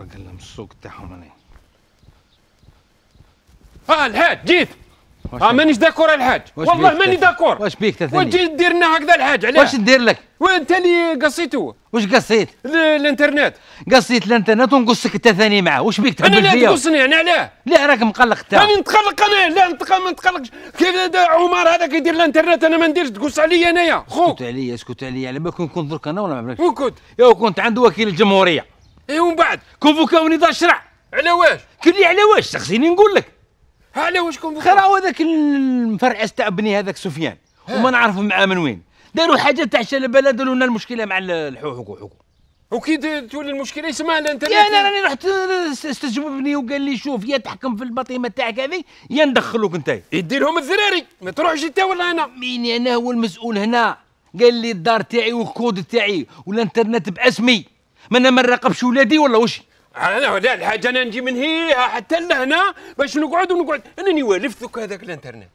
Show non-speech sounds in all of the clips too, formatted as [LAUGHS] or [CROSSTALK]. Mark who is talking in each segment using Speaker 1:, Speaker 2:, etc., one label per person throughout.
Speaker 1: بكلم السوق تاعهم انا
Speaker 2: اه الحاج جيت
Speaker 1: اه مانيش داكور الحاج والله ماني
Speaker 2: داكور واش بيك تثني وتجي
Speaker 1: دير لنا هكذا الحاج علاش واش ندير لك وانت اللي قصيتو واش قصيت الانترنت قصيت الانترنت ونقصك انت ثاني معاه واش بيك تحب انا لا تقصني انا يعني، علاه لا راك مقلق انت انا نتقلق انا لا نتقلق ما نتقلقش كيف عمر هذاك يدير الانترنت انا ما نديرش تقص عليا انايا خوك اسكت عليا اسكت عليا على بالك كنت درك انا ولا ما بالكش وكنت يا كنت عند وكيل الجمهوريه ايه ومن بعد كونفوكاو نضال الشرع على واش قال لي على واش شخصيني نقول لك على واش كونفوكاو خير هو هذاك المفرعس تاع بني هذاك سفيان وما نعرف معاه من وين داروا حاجه تاع بلاد داروا لنا المشكله مع الحقوق وكي تولي المشكله يسمع الانترنت انت يا انا راني رحت استجوبني وقال لي شوف يا تحكم في البطيمه تاعك هذه يا ندخلوك انت يدي لهم الذراري ما تروحش انت ولا انا مين انا هو المسؤول هنا قال لي الدار تاعي والكود تاعي والانترنت باسمي ما انا ما نراقبش ولادي ولا واش انا لا الحاجه انا نجي من هيها حتى لهنا
Speaker 2: باش نقعد ونقعد انا والفت ذوك هذاك الانترنت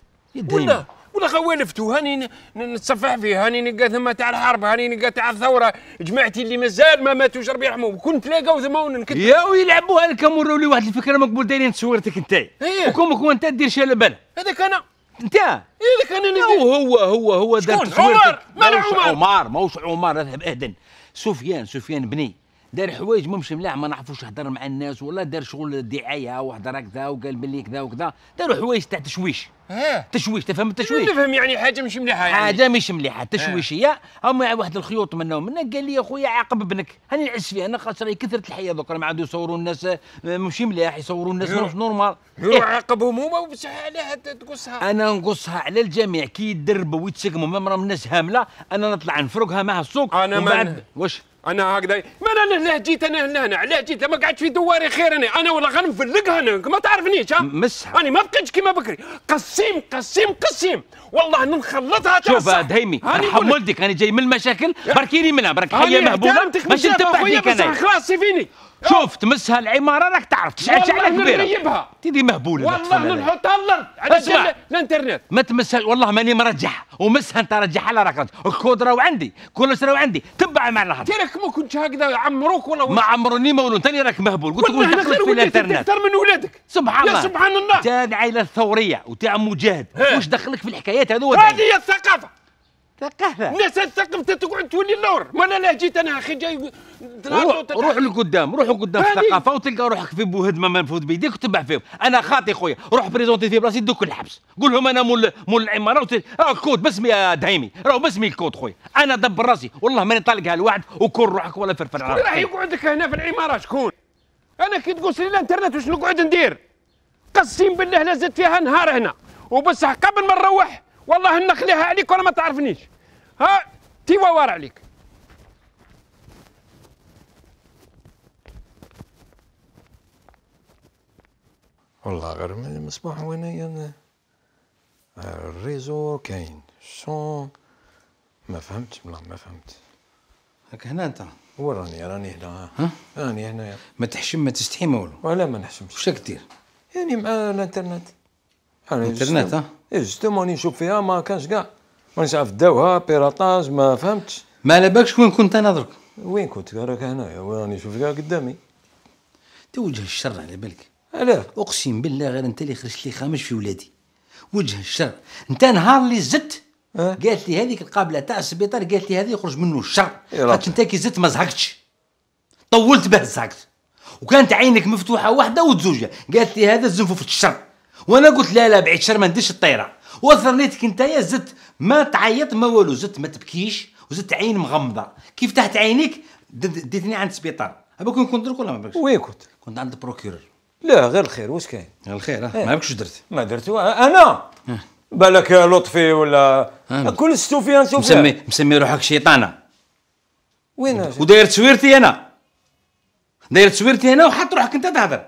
Speaker 2: ولا ولا خوالفتو هاني نتصفح فيه هاني نلقى ثم تاع الحرب هاني نلقى تاع الثوره جماعتي اللي مازال ما ماتوش ربي يرحمهم كنت تلاقاو ثم ونكتب
Speaker 1: يا ويلعبوها وراو لي واحد الفكره مقبول دايرين تصويرتك انت ايه. وكمك انت دير بالك هذاك انا انت إيه، هذاك انا ندير هو هو هو دار عمر ما عمر عمر ماهوش عمر اذهب اهدن سفيان سفيان بني دار حوايج مش ملاح ما نعرفوش هدر مع الناس ولا دار شغل دعايه وهدر هكذا وقال بلي كذا وكذا داروا حوايج تاع تشويش ها تشويش تفهم التشويش نفهم يعني حاجه مش مليحه يعني حاجه مش مليحه تشويشيه هما واحد الخيوط منهم ومنا قال لي يا خويا عاقب ابنك هاني نعس فيه انا خاطر راهي كثرت الحياه دوك ما عادوا يصوروا الناس آه، مش مليح يصوروا الناس مش نورمال إيه؟ عاقب همومه
Speaker 2: وبصح عليها تقصها انا
Speaker 1: نقصها على الجميع كي يدربوا ويتسقموا ما الناس هامله انا نطلع نفرقها مع السوق انا من... واش انا هكذا ما
Speaker 2: انا هنا جيت انا هنا هنا علاه جيت ما قعدتش في دواري خير انا انا والله غنفلقها انا ما تعرفنيش ها مسح انا ما بقيتش كيما بكري قسيم قسيم قسيم والله نخلطها تاع شوف دهيمي
Speaker 1: ولدك انا جاي من المشاكل بركيني منها برك حيه مهبوله باش نتبع فيك انا خلاص سيفيني شوف تمسها العماره راك تعرف تشعل شعله كبيره نغيبها تيدي مهبوله والله نحطها
Speaker 2: الارض على
Speaker 1: الانترنت ما تمسها والله ماني مرجعها ومسها انت رجعها لا راك الكود راهو عندي كلش راهو عندي تبع مع الحظ
Speaker 2: راك ما كنتش هكذا عمروك
Speaker 1: ولا ما عمروني ما ولو ثاني راك مهبول قلت لك دخلت في الانترنت اكثر من ولادك سبحان الله سبحان الله تاع العائله الثوريه وتاع مجاهد واش دخلك في الحكايات هذو هذه هي الثقافه
Speaker 2: ثقافة الناس تثقف تقعد تولي اللور ما انا لا جيت انا اخي جاي روح
Speaker 1: لقدام روح لقدام في الثقافة وتلقى روحك في بوهد ما منفوذ بيديك وتبع فيهم انا خاطي خويا روح بريزونتي في بلاصتي دوك الحبس قول لهم انا مول مول العمارة وتل... راه كود باسمي يا دعيمي راه باسمي الكود خويا انا دبر راسي والله ماني طالقها لواحد وكون روحك ولا فرفر على راح يقعدك
Speaker 2: هنا في العمارة شكون انا كي تقول لي الانترنت واش نقعد ندير قسم بالله لا زدت فيها نهار هنا وبصح قبل ما نروح والله نخليها عليك وانا ما تعرفنيش ها وار عليك
Speaker 1: والله غير من المصباح هي الريزو كاين شون ما فهمتش والله ما فهمت هاك هنا انت وراني راني راني هنا ها راني هنايا ما تحشم ما تستحي ما والو ولا ما نحشمش واش دير يعني مع الانترنت الانترنت ها إيه، جوستومون ماني نشوف فيها ما كانش كاع مانيش عارف داوها بيراطاج ما فهمتش ما على بالكش وين كنت انا درك وين كنت راك هنايا راني نشوف قدامي انت وجه الشر على بالك علاه اقسم بالله غير انت اللي خرجت لي خامش في ولادي وجه الشر انت نهار اللي زدت أه؟ قالت لي هذيك القابله تاع السبيطار قالت لي هذه يخرج منه الشر إيه، خاطر انت كي زدت ما زهقتش طولت به زهقت وكانت عينك مفتوحه واحده وتزوجها قالت لي هذا الزنفوف الشر وانا قلت لا لا بعيد شر ما نديرش الطيره انت يا زدت ما تعيط ما والو زدت ما تبكيش وزدت عين مغمضه كيف تحت عينيك ديتني عند السبيطار ابا كون كنت درك ولا ما بكش وين كنت كنت عند البروكيور لا غير الخير واش كاين غير الخير اه. ما عرفتش درت ما درت انا إيه. بالك بالك لطفي ولا كل سفيان سفيان مسمي مسمي روحك شيطانه وين وداير تصويرتي انا داير تصويرتي انا وحط روحك انت تهضر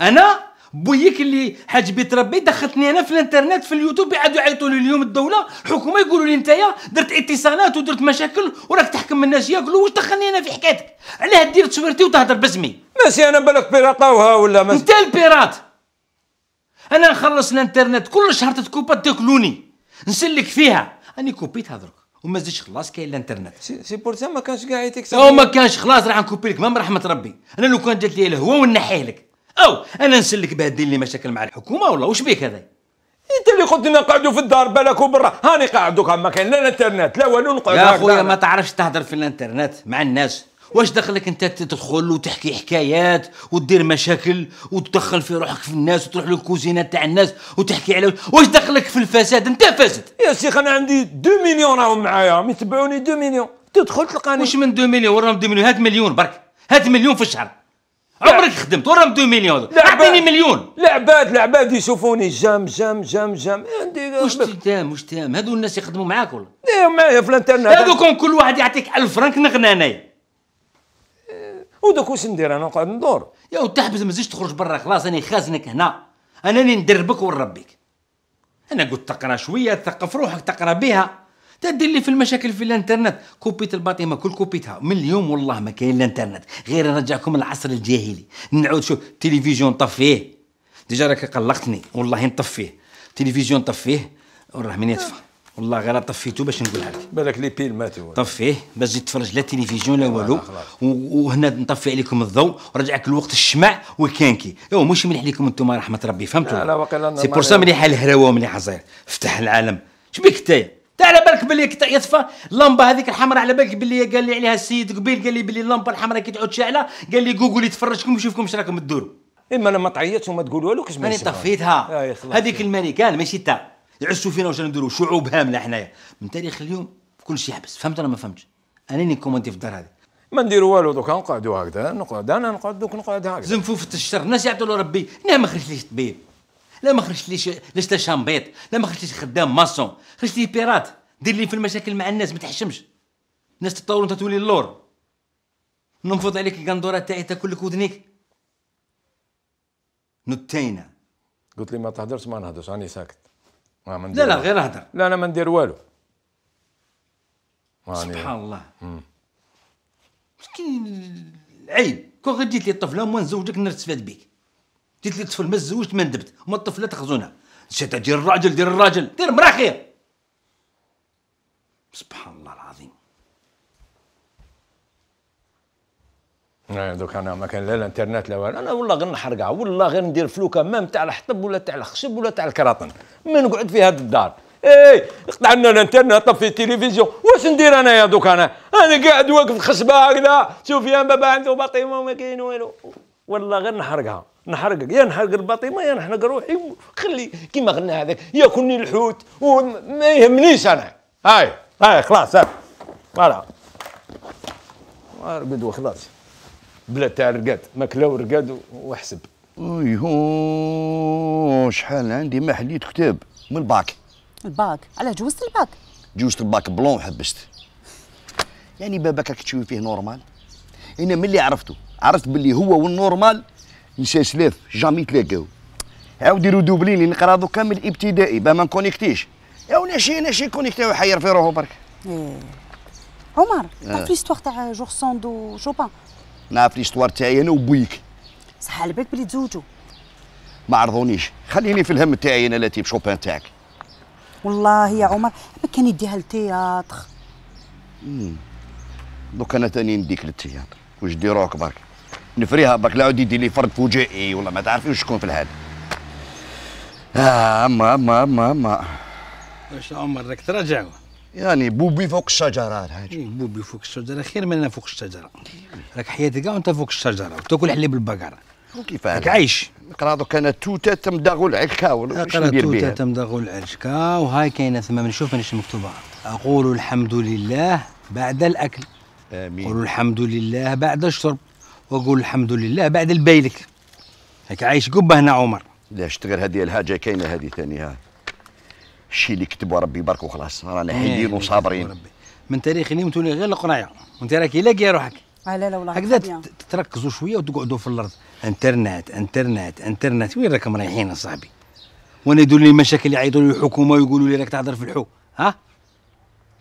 Speaker 1: انا بويك اللي حاج بيت ربي دخلتني انا في الانترنت في اليوتيوب يعادوا يعيطوا لي اليوم الدوله الحكومه يقولوا لي نتايا درت اتصالات ودرت مشاكل وراك تحكم الناس ياكلوا واش دخلني انا في حكايتك علاه دير تصويرتي وتهضر باسمي ماشي انا بالك بيراطاوها ولا ما انت البيراط انا نخلص الانترنت كل شهر تتكوبا تاكلوني نسلك فيها راني كوبيت درك وما زدتش خلاص كاين الانترنت سي, سي بور ما كانش كاع يتكسر او ما كانش خلاص راح نكوبي لك ما رحمه ربي انا لو كان جات لي الهوا ونحيه لك او انا نسلك دير لي مشاكل مع الحكومه ولا واش بيك هذا انت اللي قلت لنا نقعدوا في الدار بالك وبرا هاني قاعد دوكا ما كاين لا الانترنت لا والو نقعد يا خويا ما تعرفش تهضر في الانترنت مع الناس واش دخلك انت تدخل وتحكي حكايات وتدير مشاكل وتدخل في روحك في الناس وتروح للكوزينه تاع الناس وتحكي على واش دخلك في الفساد انت فاسد يا شيخ انا عندي 2 مليون راهم معايا يتبعوني 2 مليون تدخل تلقاني واش من 2 مليون وراهم 2 مليون هات مليون برك هات مليون في الشهر عمرك خدمت ورا 2 مليون اعطيني مليون لعبات لعبات يشوفوني جام جام جام جام عندي واش تام واش تام هذو الناس يخدموا معاك ولا؟ ايه معايا في الانترنت هذو كون كل واحد يعطيك 1000 فرنك نغناني انايا إيه، وداك واش ندير انا نقعد ندور يا تحبس ما تزيدش تخرج برا خلاص انا خازنك هنا انا اللي ندربك ونربيك انا قلت تقرا شويه تثقف روحك تقرا بها تدير لي في المشاكل في الانترنت كوبيت ما كل كوبيتها من اليوم والله ما كاين الانترنت غير نرجعكم للعصر الجاهلي نعود شوف التلفزيون طفيه ديجا راك قلقتني والله نطفيه التلفزيون طفيه وراه من يطفى والله غير طفيته باش نقولها لك بالك لي بيل ماتوا طفيه باش تجي تفرج لا تلفزيون لا والو وهنا نطفي عليكم الضوء ورجعك الوقت الشمع وكانكي هو مش مليح لكم انتم رحمه ربي فهمتوا لا لا واقيلا سي بور سا مليحه الهراوه ومليحه زاير فتح العالم شبيك انتيا انت على بالك باللي يطفى اللمبه هذيك الحمراء على بالك باللي قال لي عليها السيد قبيل قال لي باللي اللمبه الحمراء كي تعود شاعله قال لي جوجل يتفرجكم ويشوفكم واش راكم تدوروا اما انا ما تعيطش وما تقول والو كاش ماني طفيتها آه، هذيك المانيكان ماشي انت يعسوا فينا واش نديروا شعوب هامله حنايا من تاريخ اليوم كل شيء حبس فهمت ولا ما فهمتش انا اللي كومونتي في الدار هذه ما نديروا والو دوكا نقعدوا هكذا نقعد انا نقعد دوك نقعد هكذا زنفوفة الشر الناس يعطوا ربي نعم، انا ما خرجتليش طبيب لا ما خرجت ليش لا شامبيط لا ما خرجت ليش خدام ماسون خرجت لي بيرات دير لي في المشاكل مع الناس ما تحشمش الناس تطور وانت تولي اللور ننفض عليك القندوره تاعي تاكل لك ودنيك نتينا قلت لي ما تهدرش ما نهدرش راني ساكت ما لا لا غير اهدر لا انا ما ندير والو سبحان الله مسكين عيب كون غير جيت لي الطفله وما نزوجك نرتفد بيك جيت لي طفل ما تزوجت ما ندبت وما الطفله تخزونها نسيت دير الراجل دير الراجل دير مرا خير سبحان الله العظيم نعم، دوك انا نعم. ما كان لا الانترنت لا والو انا والله غير نحرقع والله غير ندير فلوكه مام تاع الحطب ولا تاع الخشب ولا تاع الكراطن ما نقعد في هاد الدار اي قطع لنا الانترنت طفي التلفزيون واش ندير انا يا دوك انا انا قاعد واقف خشبه هكذا شوف يا بابا عنده بطيمه وما كاين والو والله غير نحرقها نحرقك يا نحرق الباطيمه يا نحرق روحي خلي كيما غنى هذاك ياكلني الحوت وما يهمنيش انا هاي هاي خلاص هاي فوالا ارقد وخلاص بلا تاع رقاد ماكله ورقاد
Speaker 3: وي هو شحال عندي ما حليت كتاب من الباك الباك علاه جوزت الباك جوزت الباك بلون حبست يعني باباك راك تشوي فيه نورمال انا ملي عرفته عرفت باللي هو والنورمال نساء سلاف جامي تلاقاو عاود يديروا دوبلي اللي نقرا دوكا من الابتدائي باه ما نكونيكتيش يا ولا شي انا شي كونيكتي وحير في روحه برك إيه. عمر تعرف آه. ليستوار تاع جور سوند وشوبان نعرف ليستوار تاعي انا وبويك صح على بالك بلي تزوجوا ما عرضونيش خليني في الهم تاعي انا لاتيب شوبان تاعك
Speaker 4: والله يا عمر ما كان يديها للتياتر
Speaker 3: دوك انا تاني نديك للتياتر واش دي روحك برك نفريها برك لا عاود يدير لي فرد فجائي والله ما تعرفي شكون في الهاد آه اما اما اما اما
Speaker 1: واش عمر راك تراجع يعني
Speaker 3: بوبي فوق الشجره الحاج بوبي فوق الشجره خير من انا فوق الشجره راك حياتك كاع وانت فوق الشجره وتاكل حليب البقره كيف راك عايش نقرا دوك انا توته ولا العشكاول آه، نقرا توته
Speaker 1: تمدغ العشكا وهاي كاينه ثم نشوف شنو مكتوبه اقول الحمد لله بعد الاكل امين قول الحمد لله بعد الشرب واقول الحمد لله بعد البايلك هيك عايش قبه هنا عمر
Speaker 3: لا اشتغل هذه الحاجه كاينه هذه ثاني ها الشيء اللي كتبوا ربي بارك وخلاص رانا إيه، حيين وصابرين
Speaker 1: من تاريخ اليوم تولي غير القرايه وانت راك يلاقي روحك لا لا والله هكذا تركزوا شويه وتقعدوا في الارض انترنت انترنت انترنت وين راكم رايحين يا صاحبي وانا يدولي لي مشاكل يعيطوا لي الحكومه ويقولوا لي راك تهضر في الحو ها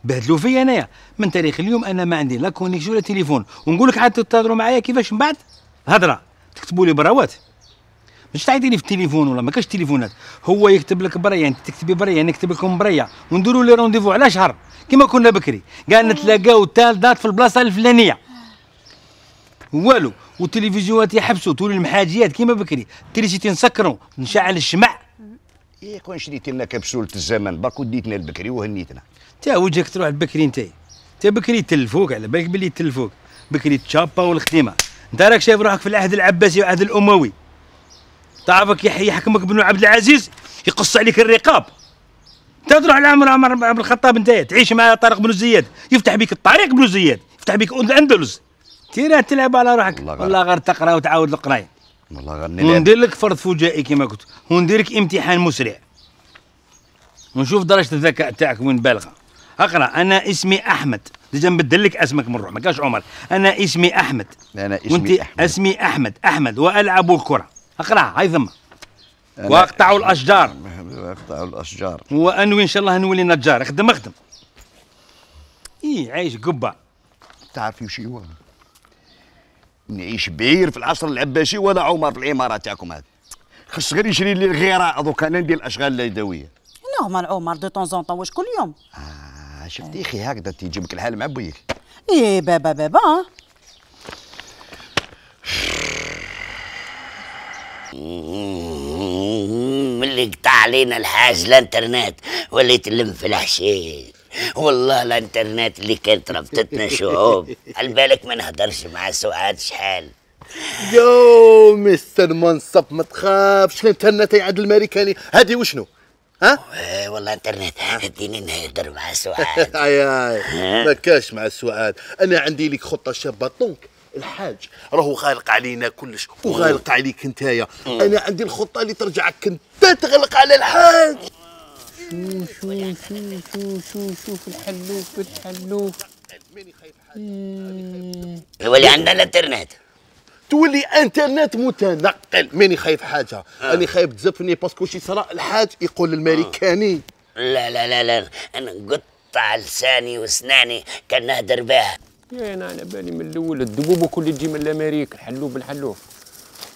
Speaker 1: بهدلوا فيا انايا من تاريخ اليوم انا ما عندي لا كونيكسيون ولا تليفون ونقول لك عاد تهضروا معايا كيفاش من بعد هضره تكتبوا لي براوات مش تعيطي لي في التليفون ولا ما كاش تليفونات هو يكتب لك بريا انت تكتبي بريا انا نكتب لكم بريا ونديروا لي رونديفو على شهر كما كنا بكري قال نتلاقاو تال دات في البلاصه الفلانيه والو والتلفزيونات يحبسوا تولي المحاجيات كيما بكري التريسيتي نسكروا نشعل الشمع
Speaker 3: إيه كون شريت لنا كبسولة الزمن برك وديتنا البكري وهنيتنا تا وجهك تروح البكري انت تا بكري تلفوك على بالك بلي تلفوك بكري تشابا والختيمه
Speaker 1: انت راك شايف روحك في العهد العباسي والعهد الاموي تعرفك يحكمك بنو عبد العزيز يقص عليك الرقاب انت تروح لعمر عمر بن الخطاب انت تعيش مع طارق بن زياد يفتح بك الطريق بن زياد يفتح بك الاندلس تيرا تلعب على روحك والله غير تقرا وتعاود القرايه والله غني وندير لك فرض فجائي كما قلت وندير لك امتحان مسرع ونشوف درجه الذكاء تاعك وين بالغه اقرا انا اسمي احمد ديجا نبدل لك اسمك من روح ما كاش عمر انا اسمي احمد انا اسمي وانت احمد اسمي احمد احمد والعب الكره اقراها هاي ثم واقطع الاشجار
Speaker 3: واقطع الاشجار
Speaker 1: وانوي ان شاء الله نولي نجار اخدم اخدم
Speaker 3: اي عايش قبه تعرفي شو هو نعيش بير في العصر العباسي ولا عمر في العماره تاعكم هذا خص غير يشري لي الغراء دوكا انا ندير الاشغال اليدويه
Speaker 4: نورمال عمر دو طون طون واش كل يوم
Speaker 3: آه شفتي اخي هكذا تيجيبك الحال مع بويك
Speaker 1: ايه بابا بابا
Speaker 3: ملي
Speaker 5: قطع علينا الحاج الانترنت وليت نلم في الحشيش والله الانترنت اللي كانت ربطتنا شعوب على [LAUGHS] بالك ما نهدرش مع سعاد شحال
Speaker 3: يو مستر منصب ما تخافش الانترنت عند الماريكاني هادي وشنو ها؟
Speaker 5: ايه والله انترنت اديني نهدر مع سعاد [LAUGHS]
Speaker 3: اي اي ما كاش مع سعاد انا عندي لك خطه شابه دونك الحاج راهو غالق علينا كلش وغالق عليك انتايا انا عندي الخطه اللي ترجعك انت
Speaker 2: تغلق على الحاج شو شو شو شو شو في الحلوف
Speaker 3: الحلوف نولي عندنا الانترنت تولي انترنت متنقل ماني خايف حاجه آه. خايف تزفني باسكو شي صرا الحاج يقول الماريكاني آه.
Speaker 5: لا لا لا لا انا نقطع لساني وسناني كان نهدر بها
Speaker 2: انا على بالي من الاول الدبوب وكل تجي من الامريك الحلوب بالحلوف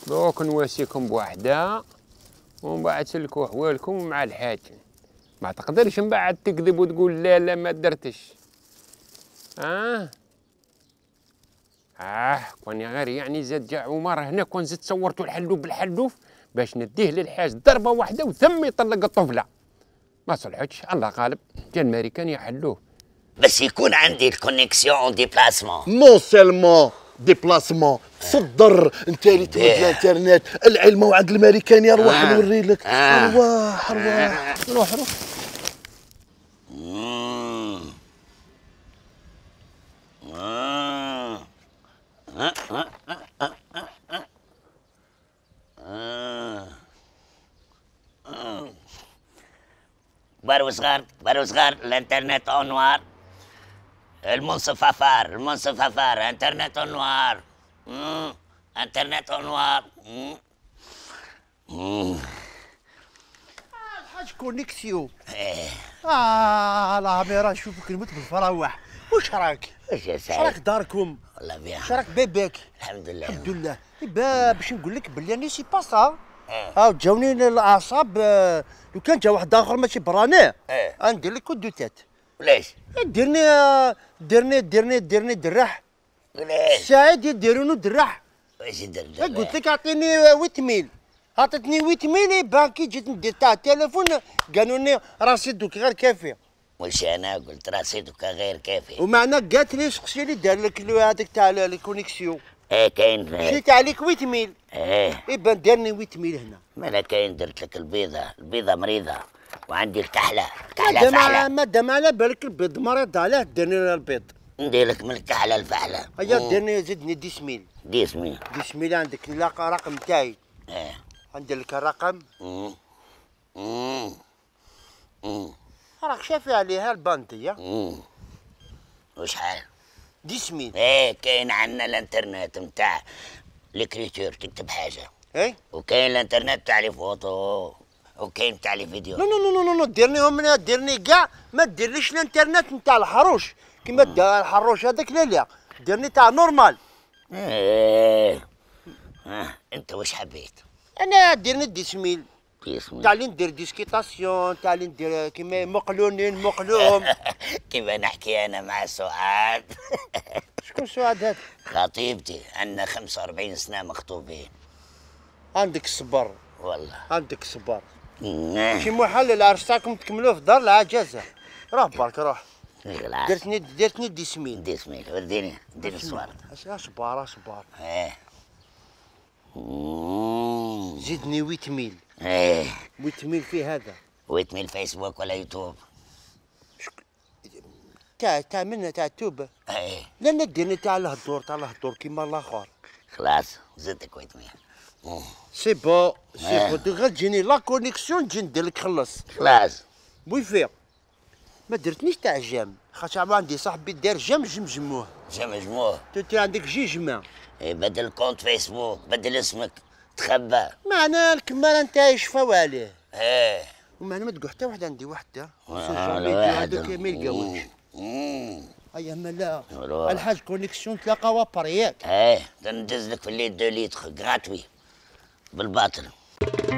Speaker 2: دوك نواسيكم بوحده ومن بعد سلكوا حوالكم مع الحاج ما تقدرش من بعد تكذب وتقول لا لا ما درتش اه اه كون غير يعني زاد جا عمر هنا كون زاد صورتو الحلوف بالحلوف باش نديه للحاج ضربه واحده وثم يطلق الطفله ما صلحتش الله غالب جا الامريكان يحلوه
Speaker 5: بس يكون عندي الكونيكسيون اون ديبلاسمون
Speaker 3: نو سيلمون ديبلاسمون تصدر انت اللي تمد الانترنت العلم وعند الامريكان يا روح نوري لك ارواح ارواح
Speaker 2: روح روح
Speaker 5: ها صغار ها صغار كبار وصغار كبار وصغار الانترنت اونوار المنصف افار المنصف افار انترنت اونوار انترنت اونوار
Speaker 4: الحاج كونيكسيو إيه. اه العميره شوفك نموت بالفراوح وش راك واش يا سعيد شراك داركم والله بيان شراك بيبيك الحمد لله الحمد لله با باش نقول لك بلي راني سي با ها آه. آه، جاوني الاعصاب آه، لو كان جا واحد اخر ماشي براني اه ندير لك كود تات علاش ديرني ديرني ديرني ديرني دراح علاش سعيد يديرونو دراح واش يدير قلت لك اعطيني ويتميل عطتني ويتميل بانكي جيت ندير تاع التليفون قالوا لي راسي دوك غير كافيه واش انا قلت راسي دوكا غير كافي ومعنى قالت لي الشقشي اللي دار لك هذاك تاع الكونيكسيون
Speaker 5: ايه كاين مشيت
Speaker 4: عليك 8 ميل ايه يبان دارني 8 ميل هنا مالا
Speaker 5: كاين درت لك البيضه البيضه مريضه وعندي الكحله الكحله فحله
Speaker 4: مادام على بالك البيض مريض علاه دارني البيض ندير لك من الكحله الفحله هيا دارني زدني 10 ميل 10 ميل 10 ميل عندك نلاقى رقم تاعي ايه لك الرقم
Speaker 5: امم امم امم
Speaker 4: راك شافي عليها امم
Speaker 5: وشحال دي سمين ايه كاين عندنا الانترنت نتاع ليكريتور تكتب حاجة ايه وكاين الانترنت تاع لي فوتو وكاين تاع لي فيديو نو
Speaker 4: نو نو نو نو ديرنيهم ديرني كاع ما ديرليش الانترنت نتاع الحروش كيما الحروش هذاك لا لا ديرني تاع نورمال ايه
Speaker 5: آه. انت واش حبيت
Speaker 4: انا ديرني دي سميل قسمي تاع اللي ندير ديسكيتاسيون تاع اللي ندير كيما مقلونين مقلوم
Speaker 5: [LAUGHS] كيما نحكي انا مع سعاد [LAUGHS] شكون سعاد هذا؟ خطيبتي عندنا 45
Speaker 4: سنه مخطوبين عندك صبر والله عندك صبر نعم. كي محلل تاعكم تكملوه في دار العجزه روح برك روح درتني درتني ديسمين ديسمين وديني ديني الصوارد اصبر اصبر ايه
Speaker 5: زدني ويتميل ايه
Speaker 4: ويتميل في هذا
Speaker 5: ويتميل فيسبوك ولا يوتيوب
Speaker 4: تاع تاع منا تاع التوبه ايه لا ندي تاع الهدور تاع الهدور كيما الاخر خلاص
Speaker 5: زدتك ويتميل
Speaker 4: سي بو سي بو إيه. تجيني لا كونيكسيون تجي ندير لك خلص خلاص ويفيق ما درتنيش تاع الجام خاطر عندي صاحبي دار جام جمجموه جام جموه انت عندك جي جمع بدل كونت
Speaker 5: فيسبوك بدل اسمك تخبى
Speaker 4: معنا الكمارة انت عايش عليه ايه ومعنا ما تقول حتى واحد عندي وحدة
Speaker 5: هذاك ما يلقاوش
Speaker 4: اي اما لا الحاج كونيكسيون تلاقاو برياك
Speaker 5: ايه تندز لك في اللي دو ليتر غراتوي بالباطل